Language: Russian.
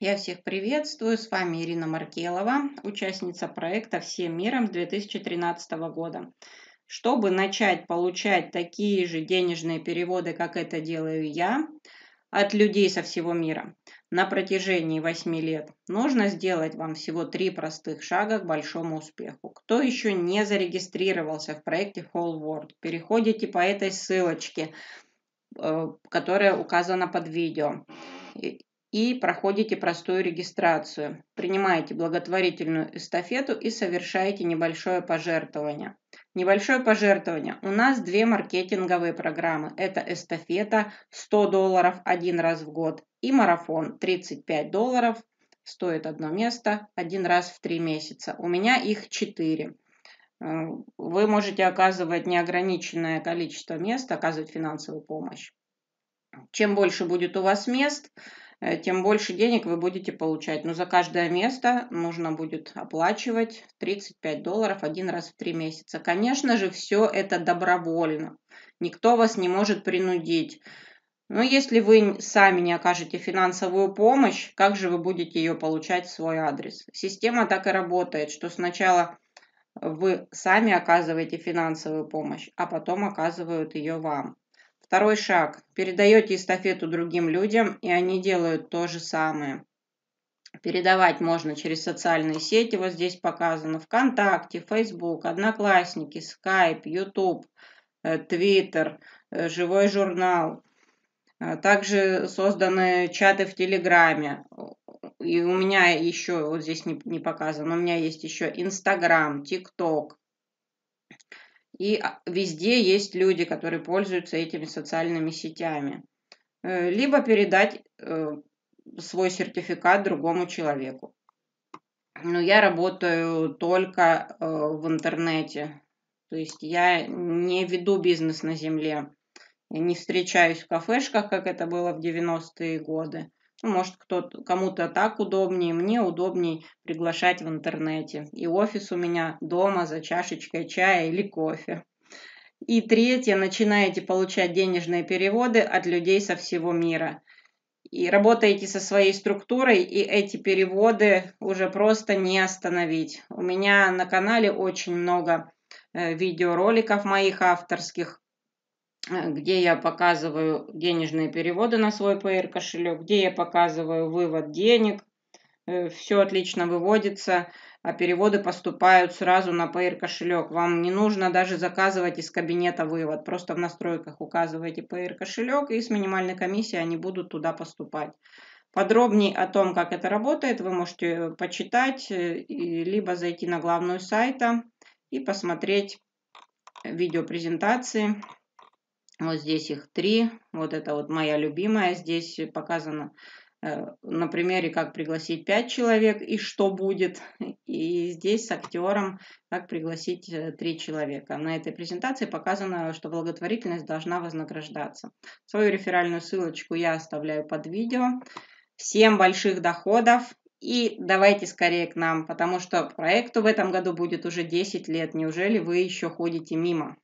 Я всех приветствую. С вами Ирина Маркелова, участница проекта «Всем миром» 2013 года. Чтобы начать получать такие же денежные переводы, как это делаю я, от людей со всего мира на протяжении 8 лет, нужно сделать вам всего три простых шага к большому успеху. Кто еще не зарегистрировался в проекте Whole World, переходите по этой ссылочке, э, которая указана под видео и проходите простую регистрацию. Принимаете благотворительную эстафету и совершаете небольшое пожертвование. Небольшое пожертвование. У нас две маркетинговые программы. Это эстафета 100 долларов один раз в год и марафон 35 долларов стоит одно место один раз в три месяца. У меня их четыре. Вы можете оказывать неограниченное количество мест, оказывать финансовую помощь. Чем больше будет у вас мест, Э, тем больше денег вы будете получать. Но за каждое место нужно будет оплачивать 35 долларов один раз в три месяца. Конечно же, все это добровольно. Никто вас не может принудить. Но если вы сами не окажете финансовую помощь, как же вы будете ее получать в свой адрес? Система так и работает, что сначала вы сами оказываете финансовую помощь, а потом оказывают ее вам. Второй шаг. Передаете эстафету другим людям, и они делают то же самое. Передавать можно через социальные сети, вот здесь показано, ВКонтакте, Facebook, Одноклассники, Skype, YouTube, Twitter, э, э, Живой журнал. Э, также созданы чаты в Телеграме. И у меня еще, вот здесь не, не показано, у меня есть еще Инстаграм, ТикТок, и а, везде есть люди, которые пользуются этими социальными сетями. Э, либо передать э, свой сертификат другому человеку. Но я работаю только э, в интернете. То есть я не веду бизнес на земле. Я не встречаюсь в кафешках, как это было в 90-е годы. Ну, может, кто-то, кому-то так удобнее, мне удобнее приглашать в интернете. И офис у меня дома за чашечкой чая или кофе. И третье, начинаете получать денежные переводы от людей со всего мира. И работаете со своей структурой, и эти переводы уже просто не остановить. У меня на канале очень много э, видеороликов моих авторских, Э, где я показываю денежные переводы на свой PR кошелек, где я показываю вывод денег, э, все отлично выводится, а переводы поступают сразу на PR кошелек. Вам не нужно даже заказывать из кабинета вывод, просто в настройках указываете PR кошелек и с минимальной комиссией они будут туда поступать. Подробнее о том, как это работает, вы можете э, почитать, либо зайти на главную сайта и посмотреть видеопрезентации. презентации. Вот здесь их три. Вот это вот моя любимая. Здесь показано э, на примере, как пригласить пять человек и что будет. И здесь с актером, как пригласить э, три человека. На этой презентации показано, что благотворительность должна вознаграждаться. Свою реферальную ссылочку я оставляю под видео. Всем больших доходов и давайте скорее к нам, потому что проекту в этом году будет уже 10 лет. Неужели вы еще ходите мимо?